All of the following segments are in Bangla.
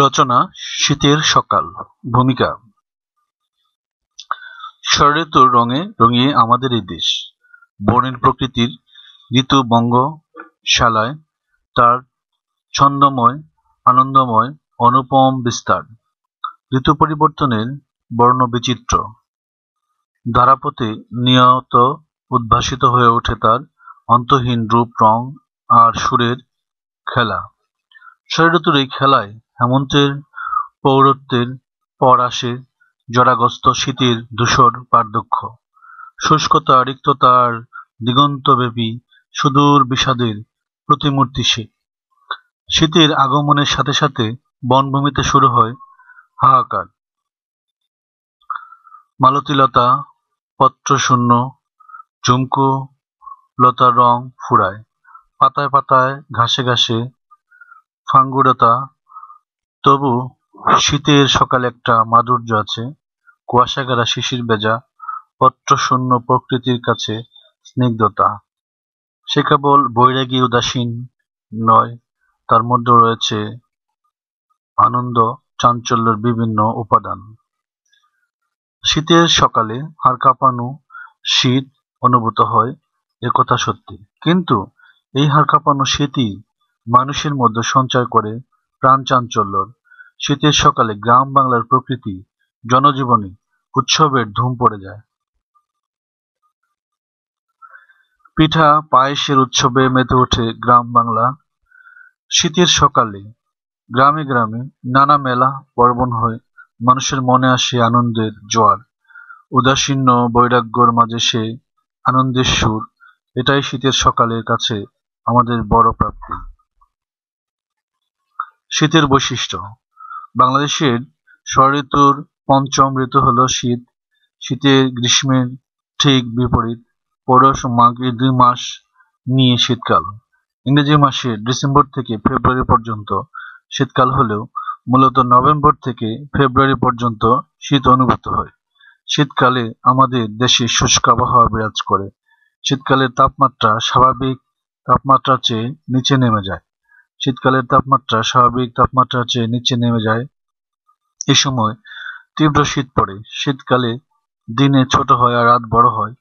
রচনা শীতের সকাল ভূমিকা ষড়ঋতুর রঙে রঙিয়ে আমাদের এই দেশ বনের প্রকৃতির ঋতু শালায় তার ছন্দময় আনন্দময় অনুপম বিস্তার ঋতু পরিবর্তনের বর্ণবিচিত্র ধারাপথে নিয়ত উদ্ভাসিত হয়ে ওঠে তার অন্তহীন রূপ রং আর সুরের খেলা ষড়ঋতুর এই খেলায় হেমন্তের পৌরত্বের পর আসে জরাগ্রস্ত শীতের দূষর পার্ধক্য শুষ্কতা, রিক্ততার আর দিগন্তব্যাপী সুদূর বিষাদের প্রতিমূর্তি সে। শীতের আগমনের সাথে সাথে বনভূমিতে শুরু হয় হাহাকার। মালতীলতা পত্রশূন্য, ঝুমকো লতার রং ফুরায়, পাতায় পাতায়, ঘাসে ঘাসে ফাঙ্গুরতা তবু শীতের সকালে একটা মাধুর্য আছে, গেরা শিশির বেজা পত্রশূন্য প্রকৃতির কাছে স্নিগ্ধতা। সে কেবল বৈরাগী উদাসীন নয়, তার মধ্যে রয়েছে আনন্দ-চাঞ্চল্যের বিভিন্ন উপাদান। শীতের সকালে আর কাঁপানো শীত অনুভূত হয়, এ কথা সত্যি। কিন্তু এই হাড়-কাঁপানো শীতই মানুষের মধ্যে সঞ্চয় করে প্রাণচাঞ্চল্যর শীতের সকালে গ্রাম বাংলার প্রকৃতি জনজীবনে উৎসবের ধুম পড়ে যায় পিঠা পায়েসের উৎসবে মেতে ওঠে গ্রাম বাংলা শীতের সকালে গ্রামে গ্রামে নানা মেলা পর্বণ হয় মানুষের মনে আসে আনন্দের জোয়ার উদাসীন্য বৈরাগ্যর মাঝে সে আনন্দের সুর এটাই শীতের সকালের কাছে আমাদের বড় প্রাপ্তি শীতের বৈশিষ্ট্য বাংলাদেশের ষড়ঋতুর পঞ্চম ঋতু হল শীত। শীতের গ্রীষ্মের ঠিক বিপরীত, পৌষ মাঘ এই দুই মাস নিয়ে শীতকাল। ইংরেজি মাসে ডিসেম্বর থেকে ফেব্রুয়ারি পর্যন্ত শীতকাল হলেও মূলত নভেম্বর থেকে ফেব্রুয়ারি পর্যন্ত শীত অনুভূত হয়। শীতকালে আমাদের দেশে শুষ্ক আবহাওয়া বিরাজ করে। শীতকালে তাপমাত্রা স্বাভাবিক তাপমাত্রার চেয়ে নিচে নেমে যায়। শীতকালের তাপমাত্রা স্বাভাবিক তাপমাত্রার চেয়ে নিচে নেমে যায়। এ সময় তীব্র শীত পড়ে। শীতকালে দিনে ছোট হয় আর রাত বড় হয়।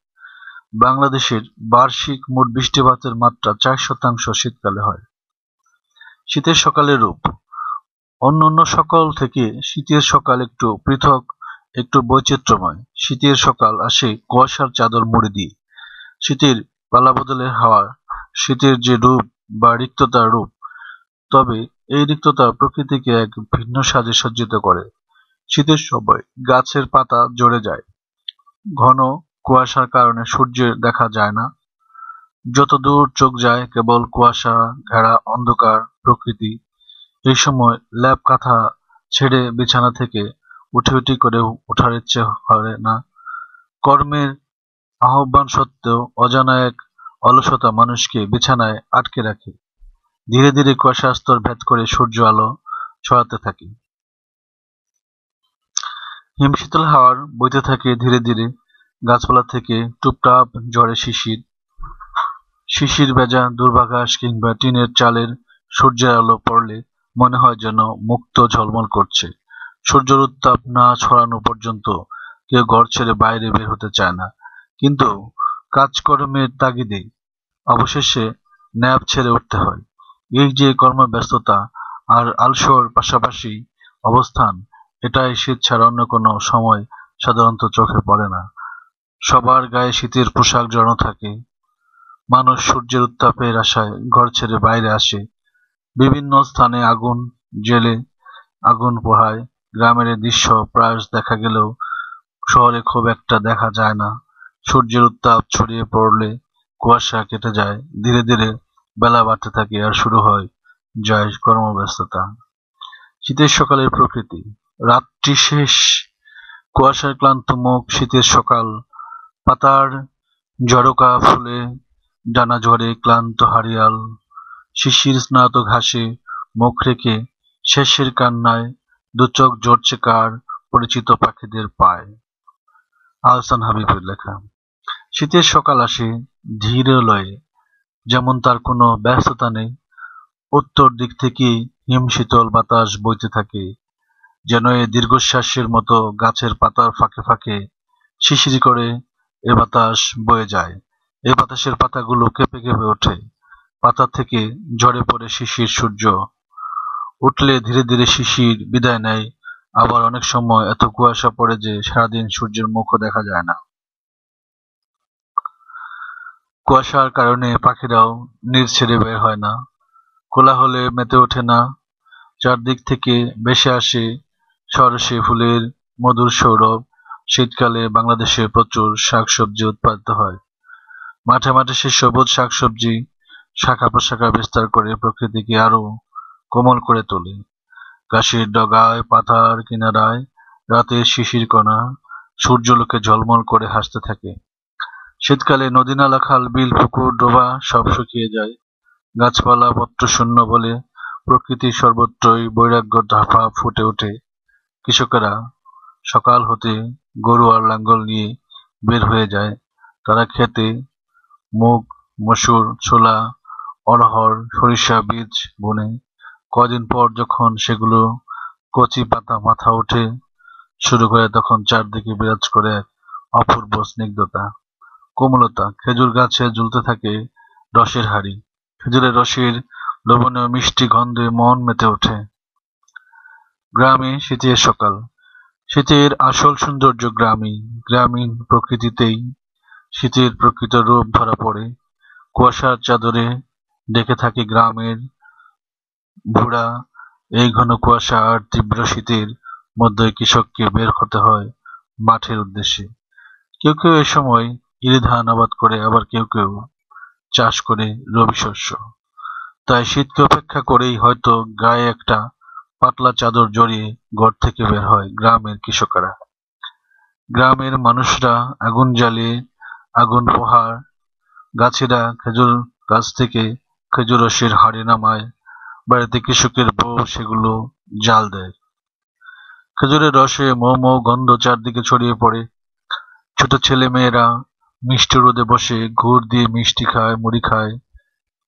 বাংলাদেশের বার্ষিক মোট বৃষ্টিপাতের মাত্রা চার শতাংশ শীতকালে হয়। শীতের সকালের রূপ অন্য অন্য সকাল থেকে শীতের সকাল একটু পৃথক, একটু বৈচিত্র্যময়। শীতের সকাল আসে কুয়াশার চাদর মুড়ি দিয়ে। শীতের পালাবদলের হাওয়া, শীতের যে রূপ বা রিক্ততার রূপ তবে এই রিক্ততা প্রকৃতিকে এক ভিন্ন সাজে সজ্জিত করে। শীতের সময় গাছের পাতা ঝরে যায়। ঘন কুয়াশার কারণে সূর্যের দেখা যায় না। যতদূর চোখ যায় কেবল কুয়াশা ঘেরা অন্ধকার প্রকৃতি। এই সময় ল্যাব কাঁথা ছেড়ে বিছানা থেকে উঠে উঠি করে ওঠার ইচ্ছে করে না। কর্মের আহ্বান সত্ত্বেও অজানা এক অলসতা মানুষকে বিছানায় আটকে রাখে। ধীরে ধীরে কুয়াশাস্তর ভেদ করে সূর্য আলো ছড়াতে থাকে হিমশীতল হাওয়ার বইতে থাকে ধীরে ধীরে গাছপালা থেকে টুপটাপ জ্বরে শিশির শিশির বেজা দুর্ভাগাস কিংবা টিনের চালের সূর্যের আলো পড়লে মনে হয় যেন মুক্ত ঝলমল করছে সূর্যের উত্তাপ না ছড়ানো পর্যন্ত কেউ ঘর ছেড়ে বাইরে বের হতে চায় না কিন্তু কাজকর্মের তাগিদে অবশেষে ন্যাপ ছেড়ে উঠতে হয় এই যে কর্মব্যস্ততা আর আলসর পাশাপাশি অবস্থান, এটাই শীত ছাড়া অন্য কোনো সময় সাধারণত চোখে পড়ে না। সবার গায়ে শীতের পোশাক জড়ানো থাকে। মানুষ সূর্যের উত্তাপের আশায় ঘর ছেড়ে বাইরে আসে। বিভিন্ন স্থানে আগুন জ্বেলে আগুন পোহায়। গ্রামের দৃশ্য প্রায়শ দেখা গেলেও শহরে খুব একটা দেখা যায় না। সূর্যের উত্তাপ ছড়িয়ে পড়লে কুয়াশা কেটে যায়। ধীরে ধীরে বেলা বাড়তে থাকে আর শুরু হয় জয়ের কর্মব্যস্ততা শীতের সকালের প্রকৃতি রাত্রি শেষ কুয়াশার ক্লান্ত মুখ শীতের সকাল পাতার জড়কা ফুলে ডানা ঝরে ক্লান্ত হারিয়াল শিশির স্নাত ঘাসে মুখ রেখে শেষের কান্নায় দুচোখ জড়ছে কার পরিচিত পাখিদের পায় আহসান হাবিবের লেখা শীতের সকাল আসে ধীর লয়ে যেমন তার কোনো ব্যস্ততা নেই, উত্তর দিক থেকে হিমশীতল বাতাস বইতে থাকে, যেন এ দীর্ঘশ্বাসের মতো গাছের পাতার ফাঁকে ফাঁকে শিশিরি করে এ বাতাস বয়ে যায়। এ বাতাসের পাতাগুলো কেঁপে কেঁপে ওঠে, পাতা থেকে ঝরে পড়ে শিশির সূর্য। উঠলে ধীরে ধীরে শিশির বিদায় নেয়, আবার অনেক সময় এত কুয়াশা পড়ে যে সারাদিন সূর্যের মুখও দেখা যায় না। কুয়াশার কারণে পাখিরাও নিজ ছেড়ে বের হয় না কোলাহলে মেতে ওঠে না চারদিক থেকে বেশি আসে সরষে ফুলের মধুর সৌরভ শীতকালে বাংলাদেশে প্রচুর শাকসবজি উৎপাদিত হয় মাঠে মাঠে সে সবুজ শাকসবজি শাখা প্রশাখা বিস্তার করে প্রকৃতিকে আরও কোমল করে তোলে গাছের ডগায় পাতার কিনারায় রাতের শিশির কণা সূর্যলোকে ঝলমল করে হাসতে থাকে শীতকালে নদী-নালা, খাল-বিল, পুকুর, ডোবা সব শুকিয়ে যায়, গাছপালা শূন্য বলে প্রকৃতির সর্বত্রই বৈরাগ্য ধাপা ফুটে ওঠে। কৃষকেরা সকাল হতে গরু আর লাঙ্গল নিয়ে বের হয়ে যায়। তারা খেতে মুগ, মসুর, ছোলা, অড়হর, সরিষা বীজ বনে কদিন পর যখন সেগুলো কচি পাতা মাথা ওঠে শুরু করে তখন চারদিকে বিরাজ করে এক অপূর্ব স্নিগ্ধতা। কোমলতা খেজুর গাছে ঝুলতে থাকে রসের হাড়ি খেজুরের রসের লবণীয় মিষ্টি গন্ধে মন মেতে ওঠে গ্রামে শীতের সকাল শীতের আসল সৌন্দর্য গ্রামীণ গ্রামীণ প্রকৃতিতেই শীতের প্রকৃত রূপ ধরা পড়ে কুয়াশার চাদরে ডেকে থাকে গ্রামের ভুড়া এই ঘন কুয়াশা আর তীব্র শীতের মধ্যে কৃষককে বের হতে হয় মাঠের উদ্দেশ্যে কেউ কেউ এ সময় ইরে ধান আবাদ করে আবার কেউ কেউ চাষ করে রবি শস্য তাই শীতকে অপেক্ষা করেই হয়তো গায়ে একটা পাতলা চাদর জড়িয়ে ঘর থেকে বের হয় গ্রামের কৃষকেরা গ্রামের মানুষরা আগুন জ্বালিয়ে আগুন পোহার গাছেরা খেজুর গাছ থেকে খেজুর রসের হাড়ে নামায় বাড়িতে কৃষকের বউ সেগুলো জাল দেয় খেজুরের রসে মৌ মৌ গন্ধ চারদিকে ছড়িয়ে পড়ে ছোট ছেলে মেয়েরা মিষ্টি রোদে বসে ঘুর দিয়ে মিষ্টি খায়, মুড়ি খায়।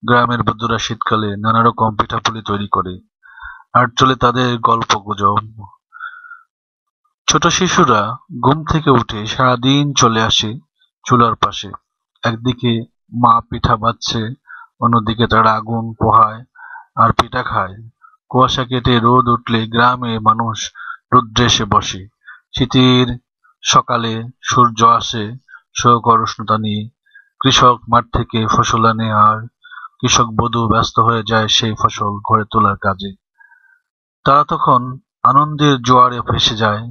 গ্রামের বন্ধুরা শীতকালে নানা রকম পিঠাপুলি তৈরি করে, আর চলে তাদের গল্প গুজব ছোট শিশুরা ঘুম থেকে উঠে সারাদিন চলে আসে চুলার পাশে। একদিকে মা পিঠা বাজছে, অন্যদিকে তারা আগুন পোহায় আর পিঠা খায়। কুয়াশা কেটে রোদ উঠলে গ্রামে মানুষ রৌদ্রে এসে বসে। শীতের সকালে সূর্য আসে সহকর উষ্ণতা নিয়ে কৃষক মাঠ থেকে ফসল আনে আর কৃষক বধূ ব্যস্ত হয়ে যায় সেই ফসল ঘরে তোলার কাজে তারা তখন আনন্দের জোয়ারে ফেসে যায়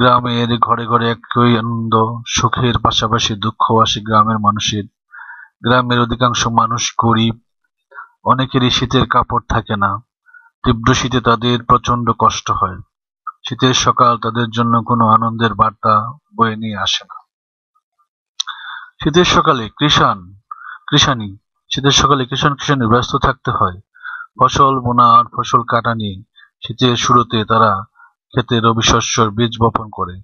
গ্রামের ঘরে ঘরে একই আনন্দ সুখের পাশাপাশি দুঃখ আসে গ্রামের মানুষের গ্রামের অধিকাংশ মানুষ গরিব অনেকেরই শীতের কাপড় থাকে না তীব্র শীতে তাদের প্রচন্ড কষ্ট হয় শীতের সকাল তাদের জন্য কোনো আনন্দের বার্তা বয়ে নিয়ে আসে না শীতের সকালে কৃষাণ কৃষাণী শীতের সকালে কৃষাণ কৃষাণী ব্যস্ত থাকতে হয় ফসল বোনা আর ফসল কাটা নিয়ে শীতের শুরুতে তারা খেতে রবি শস্যর বীজ বপন করে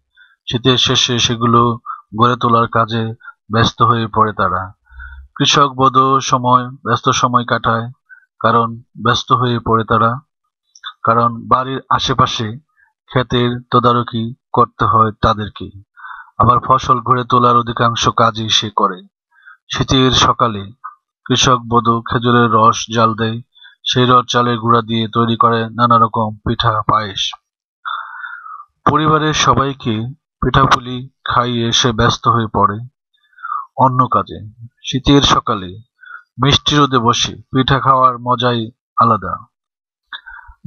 শীতের শেষে সেগুলো গড়ে তোলার কাজে ব্যস্ত হয়ে পড়ে তারা কৃষক বদ সময় ব্যস্ত সময় কাটায় কারণ ব্যস্ত হয়ে পড়ে তারা কারণ বাড়ির আশেপাশে ক্ষেতের তদারকি করতে হয় তাদেরকে আবার ফসল ঘরে তোলার অধিকাংশ কাজই সে করে শীতের সকালে কৃষক বধূ খেজুরের রস জাল দেয় সেই রস চালের গুঁড়া দিয়ে তৈরি করে নানা রকম পিঠা পায়েস পরিবারের সবাইকে পিঠাপুলি খাইয়ে সে ব্যস্ত হয়ে পড়ে অন্য কাজে শীতের সকালে মিষ্টি রোদে বসে পিঠা খাওয়ার মজাই আলাদা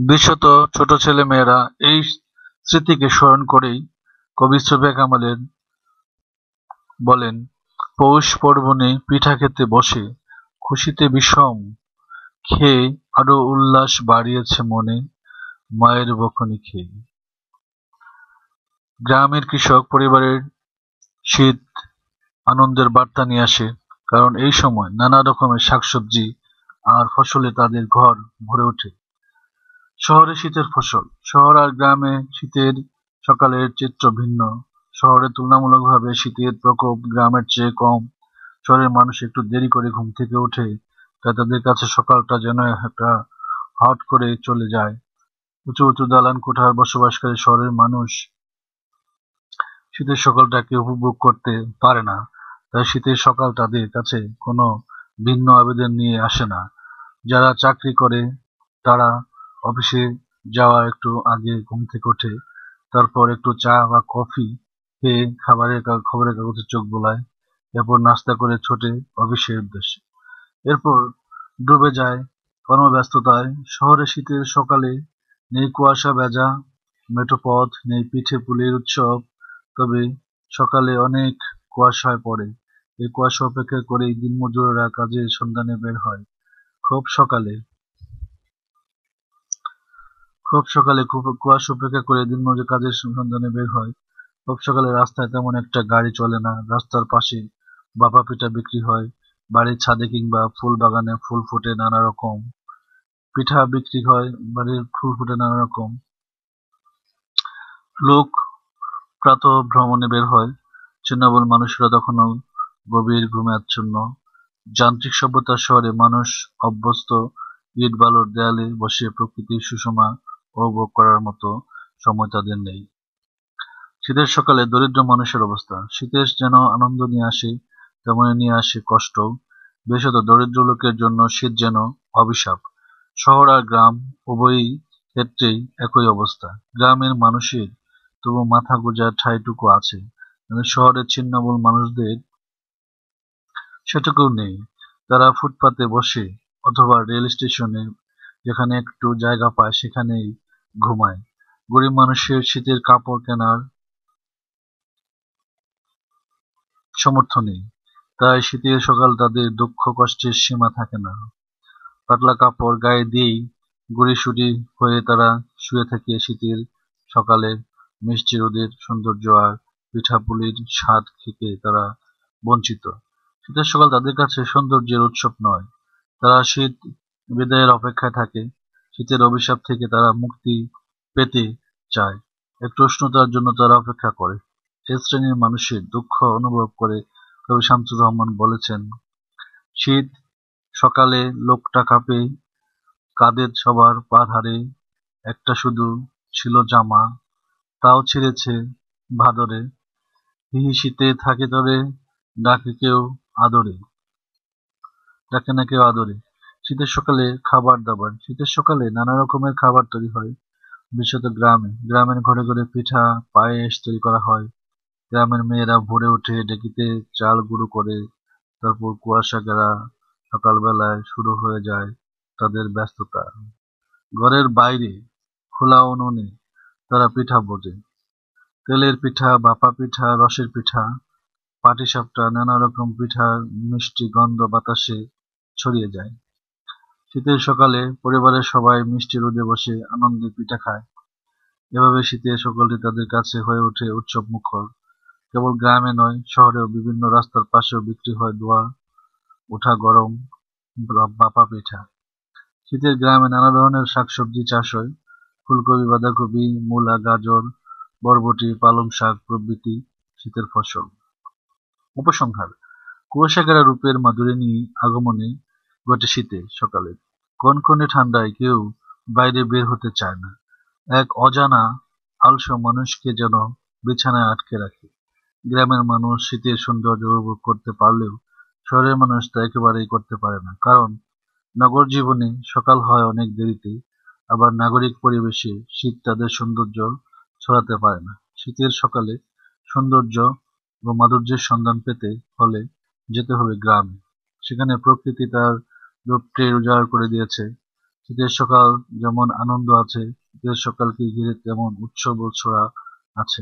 বিশেষত ছোট ছেলে মেয়েরা এই স্মৃতিকে স্মরণ করেই কবি সুফে কামালের বলেন, পৌষ পর্বণে পিঠা খেতে বসে, খুশিতে বিষম, খেয়ে আরো উল্লাস বাড়িয়েছে মনে, মায়ের বকুনি খেয়ে। গ্রামের কৃষক পরিবারের শীত আনন্দের বার্তা নিয়ে আসে, কারণ এই সময় নানা রকমের শাকসবজি আর ফসলে তাদের ঘর ভরে ওঠে। শহরে শীতের ফসল শহর আর গ্রামে শীতের সকালের চিত্র ভিন্ন। শহরে তুলনামূলকভাবে শীতের প্রকোপ গ্রামের চেয়ে কম। শহরের মানুষ একটু দেরি করে ঘুম থেকে ওঠে, তাই তাদের কাছে সকালটা যেন একটা হট করে চলে যায়। উঁচু উঁচু দালান কোঠার বসবাসকারী শহরের মানুষ শীতের সকালটাকে উপভোগ করতে পারে না, তাই শীতের সকাল তাদের কাছে কোনো ভিন্ন আবেদন নিয়ে আসে না। যারা চাকরি করে তারা অফিসে যাওয়া একটু আগে ঘুম থেকে ওঠে, তারপর একটু চা বা কফি খেয়ে খাবারের খবরের কাগজে চোখ বোলায়, এরপর নাস্তা করে ছোটে অফিসের উদ্দেশ্যে। এরপর ডুবে যায় কর্মব্যস্ততায়, শহরে শীতের সকালে নেই কুয়াশা ভেজা মেঠোপথ, নেই পিঠে-পুলির উৎসব, তবে সকালে অনেক কুয়াশায় পড়ে। এই কুয়াশা অপেক্ষা করেই দিনমজুরেরা কাজের সন্ধানে বের হয় খুব সকালে। খুব সকালে কুয়াশা অপেক্ষা করে দিনমজুর কাজের সন্ধানে বের হয় সকালে রাস্তায় তেমন একটা গাড়ি চলে না রাস্তার পাশে বাপা পিঠা বিক্রি হয় বাড়ির ছাদে কিংবা ফুল বাগানে ফুল ফুটে নানা রকম পিঠা বিক্রি হয় বাড়ির ফুল ফুটে নানা রকম লোক প্রাত ভ্রমণে বের হয় চিন্নবল মানুষরা তখনও গভীর ঘুমে আচ্ছন্ন যান্ত্রিক সভ্যতার শহরে মানুষ অভ্যস্ত ইট বালুর দেয়ালে বসে প্রকৃতির সুষমা উপভোগ করার মতো সময় তাদের নেই শীতের সকালে দরিদ্র মানুষের অবস্থা শীতের যেন আনন্দ নিয়ে আসে তেমনি নিয়ে আসে কষ্ট বিশেষত দরিদ্র লোকের জন্য শীত যেন অভিশাপ শহর আর গ্রাম উভয়ই ক্ষেত্রেই একই অবস্থা গ্রামের মানুষের তবু মাথা গোজার ঠাইটুকু আছে শহরের ছিন্নমূল মানুষদের সেটুকু নেই তারা ফুটপাতে বসে অথবা রেল স্টেশনে যেখানে একটু জায়গা পায় সেখানেই ঘুমায় গরিব মানুষের শীতের কাপড় কেনার সামর্থ্য নেই তাই শীতের সকাল তাদের দুঃখ কষ্টের সীমা থাকে না পাতলা কাপড় গায়ে দিয়েই সুড়ি হয়ে তারা শুয়ে থাকে শীতের সকালে মিষ্টি রোদের সৌন্দর্য আর পিঠাপুলির স্বাদ খেতে তারা বঞ্চিত শীতের সকাল তাদের কাছে সৌন্দর্যের উৎসব নয় তারা শীত বিদায়ের অপেক্ষায় থাকে শীতের অভিশাপ থেকে তারা মুক্তি পেতে চায় একটু উষ্ণতার জন্য তারা অপেক্ষা করে এই শ্রেণীর মানুষের দুঃখ অনুভব করে কবি শামসুর রহমান বলেছেন, শীত সকালে লোকটা কাঁপে, কাদের সবার পাহাড়ে, একটা শুধু ছিল জামা, তাও ছিঁড়েছে ভাদরে, হিহি শীতে থাকে তরে, ডাকে কেউ আদরে ডাকে না কেউ আদরে। শীতের সকালে খাবার দাবার শীতের সকালে নানা রকমের খাবার তৈরি হয়, বিশেষত গ্রামে। গ্রামের ঘরে ঘরে পিঠা, পায়েস তৈরি করা হয়। গ্রামের মেয়েরা ভোরে উঠে ঢেঁকিতে চাল গুঁড়ো করে, তারপর কুয়াশা ঘেরা সকালবেলায় শুরু হয়ে যায় তাদের ব্যস্ততা। ঘরের বাইরে খোলা উনুনে তারা পিঠা বোঝে। তেলের পিঠা, বাপা পিঠা, রসের পিঠা, পাটিসাপটা, নানা রকম পিঠা মিষ্টি গন্ধ বাতাসে ছড়িয়ে যায়। শীতের সকালে পরিবারের সবাই মিষ্টি রোদে বসে আনন্দে পিঠা খায়। এভাবে শীতে সকলটি তাদের কাছে হয়ে ওঠে উৎসব মুখর কেবল গ্রামে নয়, শহরেও বিভিন্ন রাস্তার পাশেও বিক্রি হয দোয়া উঠা গরম বাপা পিঠা শীতের গ্রামে নানা ধরনের শাকসবজি চাষ হয়। ফুলকপি, বাঁধাকপি, মূলা, গাজর, বরবটি, পালং শাক প্রভৃতি শীতের ফসল। উপসংহার: কুয়াশা রূপের মাধুরী নিয়ে আগমনে ঘটে শীতে সকালে। কনকনে ঠান্ডায় কেউ বাইরে বের হতে চায় না। এক অজানা আলস মানুষকে যেন বিছানায় আটকে রাখে। গ্রামের মানুষ শীতের সৌন্দর্য উপভোগ করতে পারলেও শহরের মানুষ তা একেবারেই করতে পারে না কারণ নগর জীবনে সকাল হয় অনেক দেরিতে আবার নাগরিক পরিবেশে শীত তাদের সৌন্দর্য ছড়াতে পারে না শীতের সকালে সৌন্দর্য ও মাধুর্যের সন্ধান পেতে হলে যেতে হবে গ্রামে সেখানে প্রকৃতি তার রূপটি উজাড় করে দিয়েছে শীতের সকাল যেমন আনন্দ আছে শীতের সকালকে ঘিরে তেমন উৎসব ছড়া আছে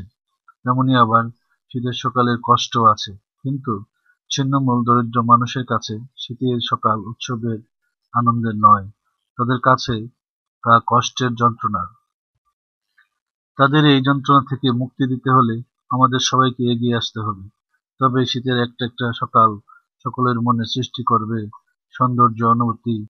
তেমনই আবার শীতের সকালের কষ্ট আছে, কিন্তু ছিন্নমূল দরিদ্র মানুষের কাছে শীতের সকাল উৎসবের আনন্দের নয়, তাদের কাছে তা কষ্টের যন্ত্রণা। তাদের এই যন্ত্রণা থেকে মুক্তি দিতে হলে আমাদের সবাইকে এগিয়ে আসতে হবে, তবে শীতের একটা একটা সকাল সকলের মনে সৃষ্টি করবে সৌন্দর্য, অনুভূতি